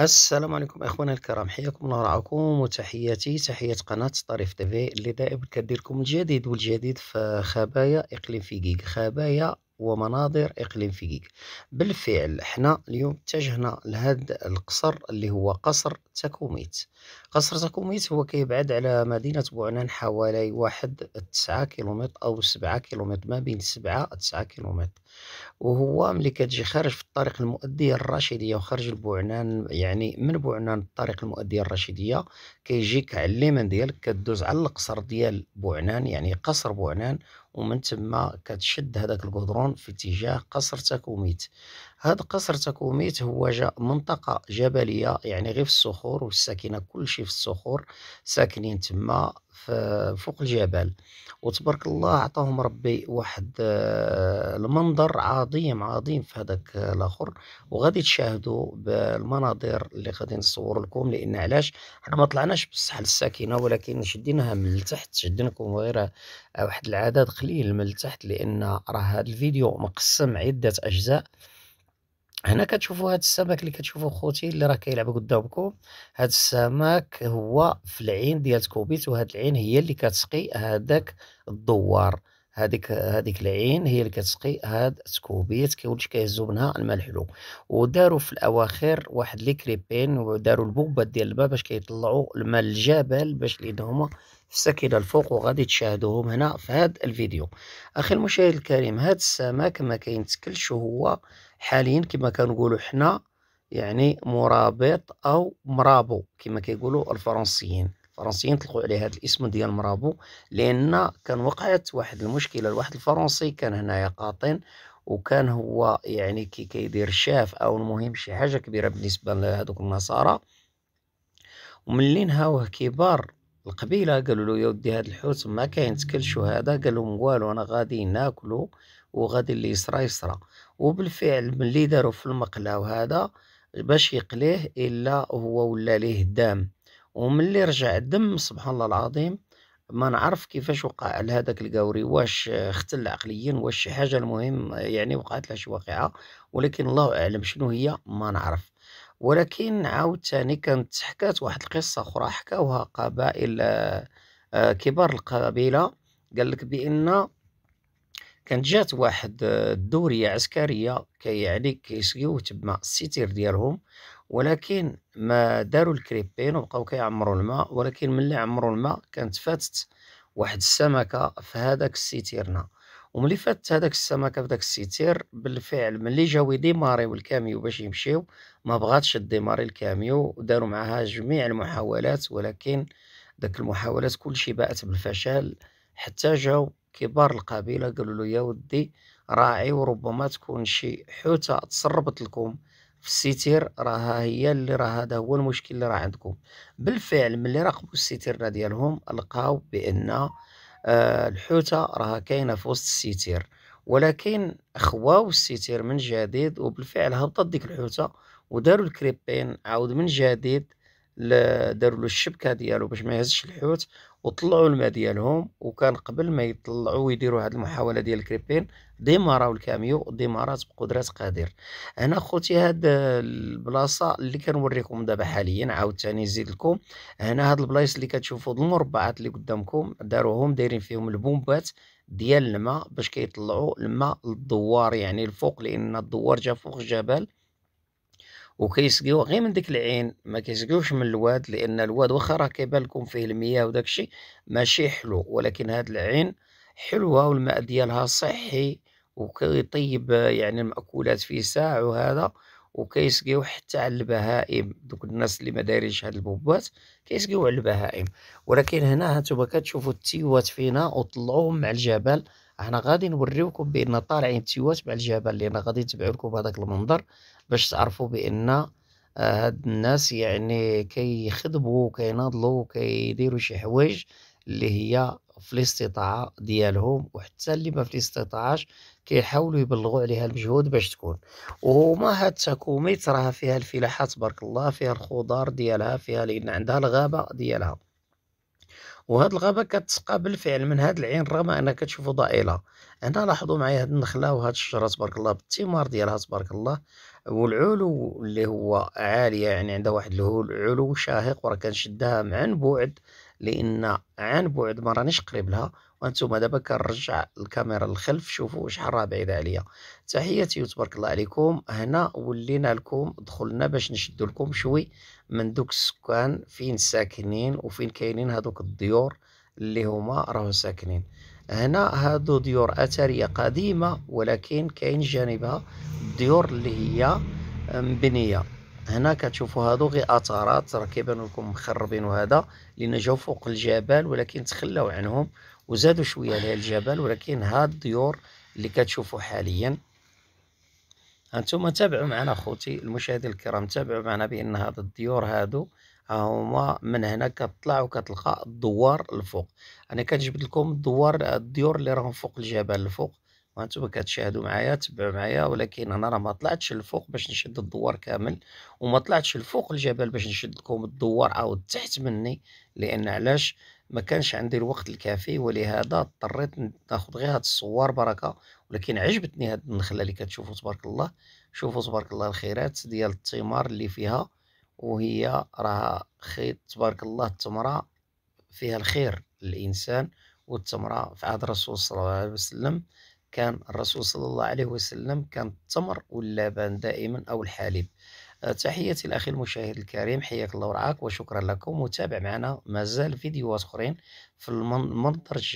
السلام عليكم اخوانا الكرام حياكم الله ورعاكم وتحياتي تحيات قناه طريف تيفي اللي دائما كدير لكم الجديد والجديد في خبايا اقليم في جيج خبايا ومناظر إقليم فيكيك بالفعل حنا اليوم اتجهنا لهذا القصر اللي هو قصر تاكوميت قصر تاكوميت هو كيبعد على مدينة بوعنان حوالي واحد تسعة كيلومتر أو سبعة كيلومتر ما بين سبعة تسعة كيلومتر وهو ملي كتجي خارج في الطريق المؤدية الرشيدية وخارج لبوعنان يعني من بوعنان الطريق المؤدية الرشيدية كيجيك على اليمين ديالك كدوز على القصر ديال بوعنان يعني قصر بوعنان ومن تما كتشد هذاك القدرون في اتجاه قصر تاكوميت هذا قصر تاكوميت هو جا منطقة جبلية يعني غير في الصخور والساكنة كل شيء في الصخور ساكنين تما فوق الجبل وتبارك الله عطاهم ربي واحد آه، المنظر عظيم عظيم في هذاك آه، الاخر وغادي تشاهدوا بالمناظر اللي غادي نصور لكم لان علاش حنا ما طلعناش بالصحه الساكنه ولكن شديناها من التحت شدينكم غير آه، واحد العدد قليل من التحت لان راه هذا الفيديو مقسم عده اجزاء هنا كتشوفوا هذا السمك اللي كتشوفوا خوتي اللي راه كيلعب قدامكم هذا السمك هو في العين ديال كوبيت وهاد العين هي اللي كتسقي هذاك الدوار هذيك هذيك العين هي اللي كتسقي هاد سكوبيت كيولش كيهزو منها الماء الحلو وداروا في الاواخر واحد لي كريبين وداروا البوبات ديال الماء باش كيطلعوا الماء الجبل باش اللي هما في السكينه الفوق وغادي تشاهدوهم هنا في هاد الفيديو اخي المشاهد الكريم هاد السمك ما كينتكلش هو حاليا كما كنقولوا حنا يعني مرابط او مرابو كما كيقولوا الفرنسيين الفرنسيين طلقوا عليه هذا الاسم ديال مرابو لان كان وقعت واحد المشكله لواحد الفرنسي كان هنايا قاطن وكان هو يعني كي كيدير شاف او المهم شي حاجه كبيره بالنسبه لهذوك النصارى وملي نهاوه كبار القبيله قالوا له يا ودي هذا الحوت ما تكلشو هذا قال لهم والو انا غادي ناكلو وغادي اللي يصرى يصرى وبالفعل ملي داروا في المقله وهذا باش يقليه الا هو ولا ليه دام وملي رجع الدم سبحان الله العظيم ما نعرف كيفاش وقع لهذاك القوري واش اختل عقليا واش شي حاجه المهم يعني وقعت له شي واقعه ولكن الله اعلم شنو هي ما نعرف ولكن عاوتاني كانت حكات واحد القصه اخرى حكاوها قبائل آه، كبار القبيله قال لك بان كانت جات واحد الدوريه آه، عسكريه كي يعني كيسقيو تما السيتير ديالهم ولكن ما داروا الكريبين وبقاو كيعمروا الماء ولكن ملي عمروا الماء كانت فاتت واحد السمكه في هذاك السيتيرنا وملي فاتت هذاك السمكه في داك السيتير بالفعل ملي جاو يديماريو الكاميو باش يمشيو ما بغاتش ديماري الكاميو وداروا معها جميع المحاولات ولكن داك المحاولات كلشي باءت بالفشل حتى جاو كبار القبيله قالوا له يا ودي راعي وربما تكون شي حوته تسربت لكم في السيتير راها هي اللي راه هذا هو المشكل اللي راه عندكم بالفعل ملي راقبوا الستيرنا ديالهم لقاو بان آه، الحوته راها كاينه في وسط السيتير ولكن خواو السيتير من جديد وبالفعل هبطت ديك الحوته وداروا الكريبين عاود من جديد داروا له الشبكه ديالو باش ما يهزش الحوت وطلعوا الماء ديالهم وكان قبل ما يطلعوا ويديروا هذه المحاوله ديال الكريبين ديماراو الكاميو ديمارات بقدرات قادر هنا خوتي هاد البلاصه اللي كنوريكم دابا حاليا عاوتاني نزيد لكم هنا هاد البلايص اللي كتشوفوا المربعات اللي قدامكم داروهم دايرين فيهم البومبات ديال الماء باش كيطلعوا الماء للدوار يعني الفوق لان الدوار جا فوق الجبل وكيسقيو غير من ديك العين ما كيسقيوش من الواد لان الواد واخا راه كيبان لكم فيه المياه وداكشي ماشي حلو ولكن هاد العين حلوه والماء ديالها صحي وكيطيب يعني المأكولات فيه ساع وهذا وكيسقيو حتى على البهائم دوك الناس اللي ما دايرينش هاد البوبات كيسقيو على البهائم ولكن هنا هانتوما كتشوفوا التيوات فينا وطلعوهم مع الجبل احنا غادي نوريوكم بان طالعين التيوات مع الجبل لان غادي نتبعوا لكم هذاك المنظر باش تعرفوا بان آه، هاد الناس يعني كيخدموا كيناضلوا كيديروا شي حوايج اللي هي في الاستطاعه ديالهم وحتى اللي ما في الاستطاعه كيحاولوا يبلغوا عليها المجهود باش تكون وما هاد التاكوميت راه فيها الفلاحه تبارك الله فيها الخضار ديالها فيها لان عندها الغابه ديالها وهاد الغابه كتسقى بالفعل من هاد العين رغم انها كتشوفو ضائله هنا لاحظوا معايا هاد النخله وهاد الشجره تبارك الله بالثمار ديالها تبارك الله والعلو اللي هو عالية يعني عنده واحد العلو شاهق وراه كنشدها عن بعد لان عن بعد ما رانيش قريب لها وانتم دابا كنرجع الكاميرا للخلف شوفوا شحال راه بعيده عليا تحياتي وتبارك الله عليكم هنا ولينا لكم دخلنا باش نشدو لكم شوي من دوك السكان فين ساكنين وفين كاينين هذوك الديور اللي هما راهو ساكنين هنا هادو ديور اثريه قديمه ولكن كاين جانبها الديور اللي هي مبنيه هنا كتشوفوا هادو غير اثارات راه كيبانوا لكم مخربين وهذا لان جاو فوق الجبل ولكن تخلاو عنهم وزادوا شويه لهذا الجبل ولكن هاد الديور اللي كتشوفوا حاليا انتم تابعوا معنا خوتي المشاهدين الكرام تابعوا معنا بان هاد الديور هادو ها هما من هنا كطلع وكتلقى الدوار الفوق انا كنجبد لكم الدوار الديور اللي راهم فوق الجبل الفوق وانتم كتشاهدوا معايا تبعوا معايا ولكن انا راه ما طلعتش الفوق باش نشد الدوار كامل وما طلعتش الفوق الجبل باش نشد لكم الدوار او تحت مني لان علاش ما كانش عندي الوقت الكافي ولهذا اضطريت ناخذ غير هاد الصور بركه ولكن عجبتني هاد النخله اللي كتشوفوا تبارك الله شوفوا تبارك الله الخيرات ديال الثمار اللي فيها وهي راه خيط تبارك الله التمره فيها الخير للانسان والتمره في عهد الرسول صلى الله عليه وسلم كان الرسول صلى الله عليه وسلم كان التمر واللبن دائما أو الحليب آه، تحياتي الأخي المشاهد الكريم حياك الله ورعاك وشكرا لكم وتابع معنا مازال فيديوهات أخرين في المنظر